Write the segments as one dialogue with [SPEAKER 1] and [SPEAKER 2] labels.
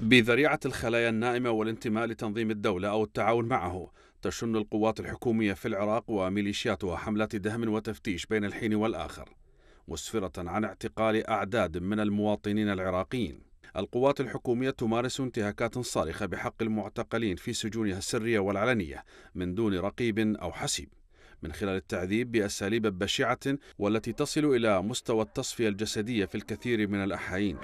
[SPEAKER 1] بذريعة الخلايا النائمة والانتماء لتنظيم الدولة أو التعاون معه تشن القوات الحكومية في العراق وميليشياتها حملات دهم وتفتيش بين الحين والآخر مسفرة عن اعتقال أعداد من المواطنين العراقيين القوات الحكومية تمارس انتهاكات صارخة بحق المعتقلين في سجونها السرية والعلنية من دون رقيب أو حسيب من خلال التعذيب بأساليب بشعة والتي تصل إلى مستوى التصفية الجسدية في الكثير من الأحايين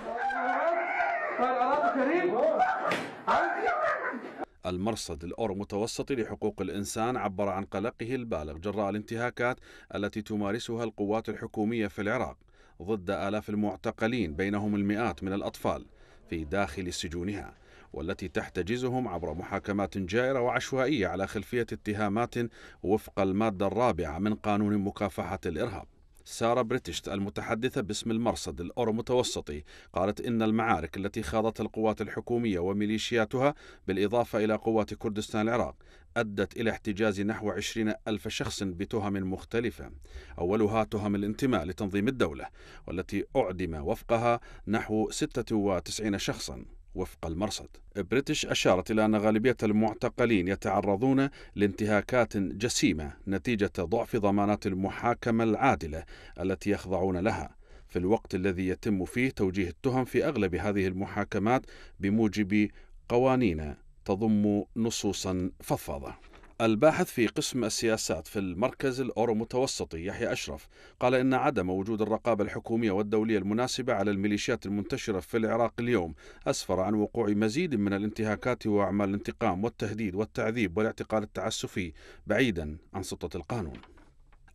[SPEAKER 1] المرصد الأورو متوسطي لحقوق الإنسان عبر عن قلقه البالغ جراء الانتهاكات التي تمارسها القوات الحكومية في العراق ضد آلاف المعتقلين بينهم المئات من الأطفال في داخل سجونها والتي تحتجزهم عبر محاكمات جائرة وعشوائية على خلفية اتهامات وفق المادة الرابعة من قانون مكافحة الإرهاب سارة بريتشت المتحدثة باسم المرصد الأورو متوسطي قالت إن المعارك التي خاضتها القوات الحكومية وميليشياتها بالإضافة إلى قوات كردستان العراق أدت إلى احتجاز نحو 20 ألف شخص بتهم مختلفة أولها تهم الانتماء لتنظيم الدولة والتي أعدم وفقها نحو 96 شخصاً وفق المرصد بريتش أشارت إلى أن غالبية المعتقلين يتعرضون لانتهاكات جسيمة نتيجة ضعف ضمانات المحاكمة العادلة التي يخضعون لها في الوقت الذي يتم فيه توجيه التهم في أغلب هذه المحاكمات بموجب قوانين تضم نصوصا فضفاضة الباحث في قسم السياسات في المركز الأورو متوسطي يحيى أشرف قال إن عدم وجود الرقابة الحكومية والدولية المناسبة على الميليشيات المنتشرة في العراق اليوم أسفر عن وقوع مزيد من الانتهاكات وأعمال الانتقام والتهديد والتعذيب والاعتقال التعسفي بعيدا عن سلطة القانون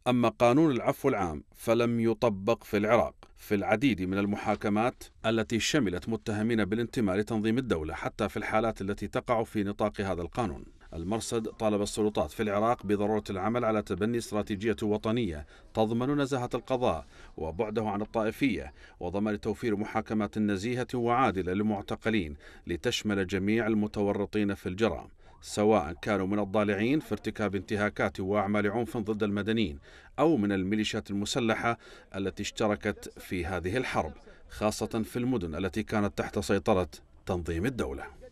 [SPEAKER 1] أما قانون العفو العام فلم يطبق في العراق في العديد من المحاكمات التي شملت متهمين بالانتماء لتنظيم الدولة حتى في الحالات التي تقع في نطاق هذا القانون المرصد طالب السلطات في العراق بضرورة العمل على تبني استراتيجية وطنية تضمن نزاهة القضاء وبعده عن الطائفية وضمان توفير محاكمات نزيهة وعادلة للمعتقلين لتشمل جميع المتورطين في الجرائم سواء كانوا من الضالعين في ارتكاب انتهاكات واعمال عنف ضد المدنيين او من الميليشيات المسلحه التي اشتركت في هذه الحرب خاصه في المدن التي كانت تحت سيطره تنظيم الدوله